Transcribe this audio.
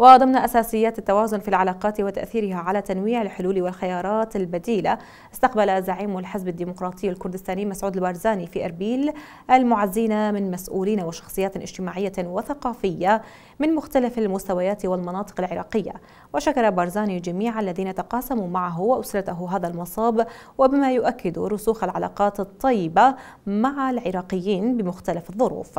وضمن أساسيات التوازن في العلاقات وتأثيرها على تنويع الحلول والخيارات البديلة استقبل زعيم الحزب الديمقراطي الكردستاني مسعود البارزاني في أربيل المعزين من مسؤولين وشخصيات اجتماعية وثقافية من مختلف المستويات والمناطق العراقية وشكر بارزاني جميع الذين تقاسموا معه وأسرته هذا المصاب وبما يؤكد رسوخ العلاقات الطيبة مع العراقيين بمختلف الظروف